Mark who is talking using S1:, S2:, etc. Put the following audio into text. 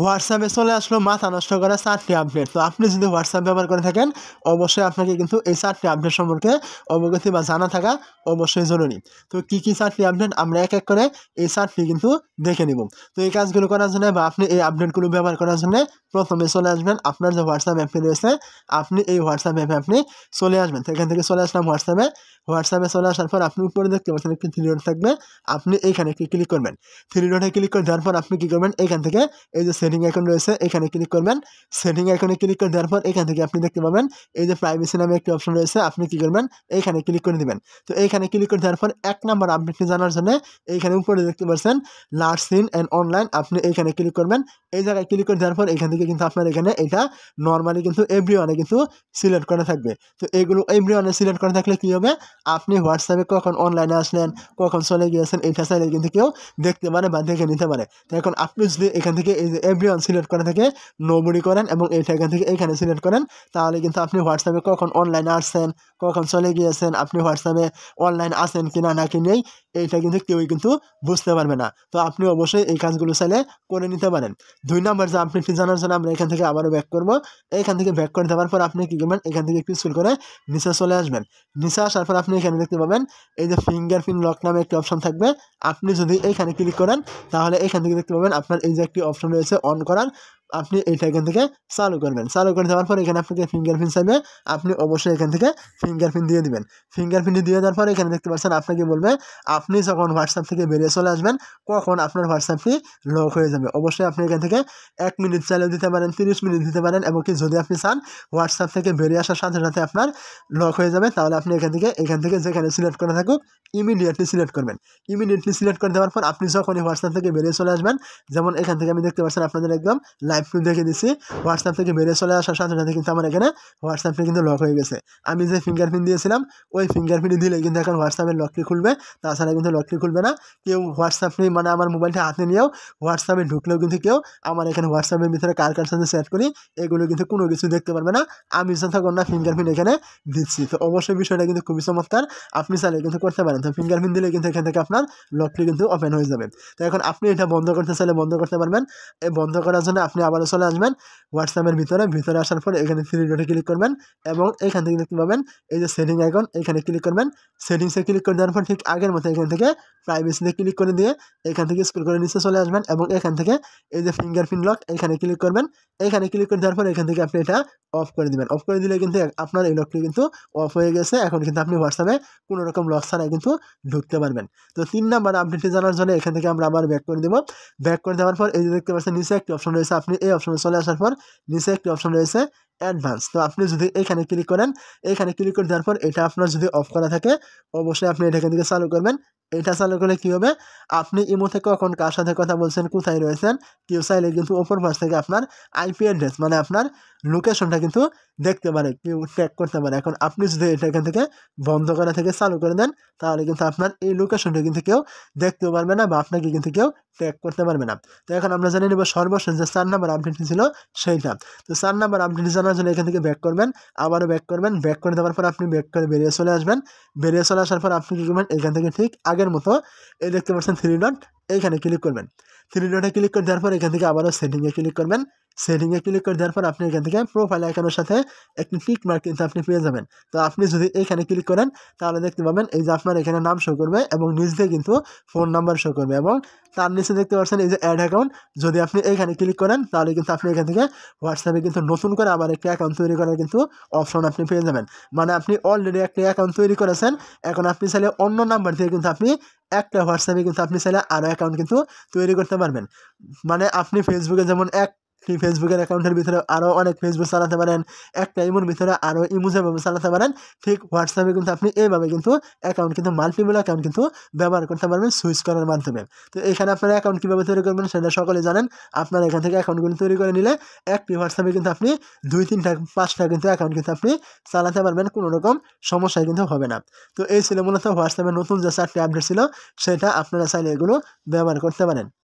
S1: হোয়াটসঅ্যাপে চলে আসলো মাথা নষ্ট করা চারটি আপডেট তো আপনি যদি হোয়াটসঅ্যাপ ব্যবহার করে থাকেন অবশ্যই আপনাকে কিন্তু এই চারটি আপডেট সম্পর্কে অবগতি বা জানা থাকা অবশ্যই জরুরি তো কি কী চারটি আপডেট আমরা এক এক করে এই চারটি কিন্তু দেখে নিব তো এই কাজগুলো করার জন্য বা আপনি এই আপডেটগুলো ব্যবহার করার জন্য প্রথমে চলে আসবেন আপনার যে হোয়াটসঅ্যাপ অ্যাপটি রয়েছে আপনি এই হোয়াটসঅ্যাপ অ্যাপে আপনি চলে আসবেন তো এখান থেকে চলে আসলাম হোয়াটসঅ্যাপে হোয়াটসঅ্যাপে চলে আসার পর আপনি উপরে দেখতে পাচ্ছেন একটি থ্রি ডট থাকবে আপনি এইখানে ক্লিক করবেন থ্রি ডটে ক্লিক করে দেওয়ার পর আপনি কী করবেন এখান থেকে এই যে সেটিং অ্যাকাউন্ট রয়েছে এখানে ক্লিক করবেন সেটিং আইকনে ক্লিক করে দেওয়ার পর এখান থেকে আপনি দেখতে পাবেন এই যে প্রাইভেসি নামে একটি অপশন রয়েছে আপনি কী করবেন এইখানে ক্লিক করে দেবেন তো এইখানে ক্লিক করে দেওয়ার পর এক নাম্বার আপডেটটি জানার জন্য এইখানে উপরে দেখতে পাচ্ছেন লার্জ সিন অ্যান্ড অনলাইন আপনি এইখানে ক্লিক করবেন এই জায়গায় ক্লিক করে দেওয়ার পর এখান থেকে কিন্তু আপনার এখানে এটা নর্মালি কিন্তু এভরি ওয়ানে কিন্তু সিলেক্ট করা থাকবে তো এগুলো এভরি ওয়ানে সিলেক্ট করা থাকলে কী হবে আপনি হোয়াটসঅ্যাপে কখন অনলাইনে আসলেন কখন চলে গিয়েছেন এটা চাইলে কিন্তু কেউ দেখতে পারে বা দেখে নিতে পারে তো এখন আপনি যদি এখান থেকে এই যে এভরিওয়ান সিলেক্ট করা থেকে নোবডি করেন এবং এইটা এখান থেকে এইখানে সিলেক্ট করেন তাহলে কিন্তু আপনি হোয়াটসঅ্যাপে কখন অনলাইনে আসছেন কখন চলে গিয়েছেন আপনি হোয়াটসঅ্যাপে অনলাইন আসেন কিনা কি নেই এইটা কিন্তু কেউই কিন্তু বুঝতে পারবে না তো আপনি অবশ্যই এই কাজগুলো চাইলে করে নিতে পারেন দুই নাম্বার যে আপনি জানার জন্য আমরা এখান থেকে আবারও ব্যাক করবো এইখান থেকে ব্যাক করে দেওয়ার পর আপনি কী করবেন এখান থেকে একটু স্কুল করে নিচে চলে আসবেন নিচে আসার পর আপনি এখানে দেখতে পাবেন এই যে ফিঙ্গার প্রিন্ট লক নামে একটি অপশন থাকবে আপনি যদি এইখানে ক্লিক করেন তাহলে এখান থেকে দেখতে পাবেন আপনার এই যে একটি অপশন রয়েছে অন করান আপনি এটা এখান থেকে চালু করবেন চালু করে দেওয়ার পর এখানে আপনাকে ফিঙ্গারপ্রিন্ট চাইবে আপনি অবশ্যই এখান থেকে ফিঙ্গারপ্রিন্ট দিয়ে দিবেন ফিঙ্গারপ্রিন্ট দিয়ে দেওয়ার পর এখানে দেখতে পাচ্ছেন আপনাকে বলবে আপনি যখন হোয়াটসঅ্যাপ থেকে বেরিয়ে চলে আসবেন কখন আপনার হোয়াটসঅ্যাপটি লক হয়ে যাবে অবশ্যই আপনি এখান থেকে এক মিনিট চালিয়ে দিতে পারেন তিরিশ মিনিট দিতে পারেন এবং কি যদি আপনি চান হোয়াটসঅ্যাপ থেকে বেরিয়ে আসার সাথে সাথে আপনার লক হয়ে যাবে তাহলে আপনি এখান থেকে এখান থেকে যেখানে সিলেক্ট করে থাকুক ইমিডিয়েটলি সিলেক্ট করবেন ইমিডিয়েটলি সিলেক্ট করে দেওয়ার পর আপনি যখনই হোয়াটসঅ্যাপ থেকে বেরিয়ে চলে আসবেন যেমন এখান থেকে আমি দেখতে পাচ্ছেন আপনাদের একদম লাইভ ফিল দেখে দিচ্ছি হোয়াটসঅ্যাপ থেকে বেরিয়ে চলে আসার সাথে সাথে কিন্তু আমার এখানে হোয়াটসঅ্যাপটি কিন্তু লক হয়ে গেছে আমি যে ফিঙ্গারপ্রিন্ট দিয়েছিলাম ওই ফিঙ্গারপ্রিন্ট দিলে কিন্তু এখন হোয়াটসঅ্যাপের লকটি খুলবে তাছাড়া কিন্তু লকটি খুলবে না কেউ হোয়াটসঅ্যাপটি মানে আমার মোবাইলটা হাতে নিয়েও হোয়াটসঅ্যাপে ঢুকলেও কিন্তু কেউ আমার এখানে হোয়াটসঅ্যাপের ভিতরে কার কার সাথে শেয়ার করি এগুলো কিন্তু কোনো কিছু দেখতে পারবে না আমি থাকুন না ফিঙ্গারপ্রিন্ট এখানে দিচ্ছি তো অবশ্যই বিষয়টা কিন্তু খুবই চমৎকার আপনি চাইলে কিন্তু করতে পারেন তো ফিঙ্গারপ্রিন্ট দিলে কিন্তু এখান থেকে আপনার লকটি কিন্তু ওপেন হয়ে যাবে তো এখন আপনি এটা বন্ধ করতে চাইলে বন্ধ করতে পারবেন এই বন্ধ করার জন্য আপনি আবারও চলে আসবেন হোয়াটসঅ্যাপের ভিতরে ভিতরে আসার পর এখানে থ্রি ডটে ক্লিক করবেন এবং এখান থেকে দেখতে পাবেন এই যে সেটিং আইকন এখানে ক্লিক করবেন সেটিংসে ক্লিক করে দেওয়ার পর ঠিক আগের মতো এখান থেকে প্রাইভেসিতে ক্লিক করে দিয়ে এখান থেকে স্কুল করে নিচে চলে আসবেন এবং এখান থেকে এই যে ফিঙ্গারপ্রিন্ট লক এখানে ক্লিক করবেন এখানে ক্লিক করে দেওয়ার পর এখান থেকে আপনি এটা অফ করে দেবেন অফ করে দিলে কিন্তু আপনার এই লকটি কিন্তু অফ হয়ে গেছে এখন কিন্তু আপনি হোয়াটসঅ্যাপে কোনো রকম লক ছাড়া কিন্তু ঢুকতে পারবেন তো তিন নাম্বার আপডেটটি জানার জন্য এখান থেকে আমরা আবার ব্যাক করে দেবো ব্যাক করে দেওয়ার পর এই যে দেখতে পাচ্ছেন নিচে একটি অপশন রয়েছে আপনি এ অপশন চলে আসলে ফর নিচে কি অপশন রয়েছে অ্যাডভান্স তো আপনি যদি এখানে ক্লিক করেন এখানে ক্লিক করে দেওয়ার পর এটা আপনার যদি অফ করা থাকে অবশ্যই আপনি এটা থেকে চালু করবেন এটা চালু করলে কী হবে আপনি থেকে কখন কার সাথে কথা বলছেন কোথায় রয়েছেন কেউ চাইলে কিন্তু ওপর পাশ থেকে আপনার আইপি অ্যাড্রেস মানে আপনার লোকেশনটা কিন্তু দেখতে পারে কেউ ট্র্যাক করতে পারে এখন আপনি যদি এটা এখান থেকে বন্ধ করা থেকে চালু করে দেন তাহলে কিন্তু আপনার এই লোকেশনটা কিন্তু কেউ দেখতেও পারবে না বা আপনাকে কিন্তু কেউ ট্র্যাক করতে পারবে না তো এখন আমরা জানি নেব সর্বশেষ যে চার নাম্বার আপডেটটি ছিল সেইটা তো চার নাম্বার আপডেটটি খান থেকে এখানে থেকে ব্যাক করবেন আবারো ব্যাক করবেন ব্যাক করে দেওয়ার পর আপনি ব্যাক করে ভেরিয়াবল এ আসবেন ভেরিয়াবল এ আসার পর আপনি ডকুমেন্ট এখান থেকে ঠিক আগের মতো এই দেখতে পাচ্ছেন থ্রি ডট এখানে ক্লিক করবেন থ্রি ডটটা ক্লিক করার পর এখান থেকে আবারো সেভ এ ক্লিক করবেন সেটিংয়ে ক্লিক করে দেওয়ার পর আপনি এখান থেকে প্রোফাইল আইকনের সাথে একটি টিক মার্ক কিন্তু আপনি পেয়ে যাবেন তো আপনি যদি এখানে ক্লিক করেন তাহলে দেখতে পাবেন এই যে আপনার এখানে নাম শো করবে এবং নিচ দিয়ে কিন্তু ফোন নাম্বার শো করবে এবং তার নিচে দেখতে পাচ্ছেন এই যে অ্যাড অ্যাকাউন্ট যদি আপনি এখানে ক্লিক করেন তাহলে কিন্তু আপনি এখান থেকে হোয়াটসঅ্যাপে কিন্তু নতুন করে আবার একটি অ্যাকাউন্ট তৈরি করার কিন্তু অপশন আপনি পেয়ে যাবেন মানে আপনি অলরেডি একটি অ্যাকাউন্ট তৈরি করেছেন এখন আপনি চাইলে অন্য নাম্বার দিয়ে কিন্তু আপনি একটা হোয়াটসঅ্যাপে কিন্তু আপনি চাইলে আরও অ্যাকাউন্ট কিন্তু তৈরি করতে পারবেন মানে আপনি ফেসবুকে যেমন এক আপনি ফেসবুকের অ্যাকাউন্টের ভিতরে আরও অনেক ফেসবুক চালাতে পারেন একটা ইমোর ভিতরে আরও ইমো চালাতে পারেন ঠিক হোয়াটসঅ্যাপে কিন্তু আপনি এইভাবে কিন্তু অ্যাকাউন্ট কিন্তু মাল্টিপল অ্যাকাউন্ট কিন্তু ব্যবহার করতে পারবেন সুইচ করার মাধ্যমে তো এখানে আপনারা অ্যাকাউন্ট কীভাবে তৈরি করবেন সেটা সকলে জানেন আপনারা এখান থেকে অ্যাকাউন্টগুলো তৈরি করে নিলে একটি হোয়াটসঅ্যাপে কিন্তু আপনি দুই তিনটা পাঁচটা কিন্তু অ্যাকাউন্ট কিন্তু আপনি চালাতে পারবেন কোনো রকম সমস্যায় কিন্তু হবে না তো এই ছিল মূলত হোয়াটসঅ্যাপে নতুন যে চারটি আপডেট ছিল সেটা আপনারা চাইলে এগুলো ব্যবহার করতে পারেন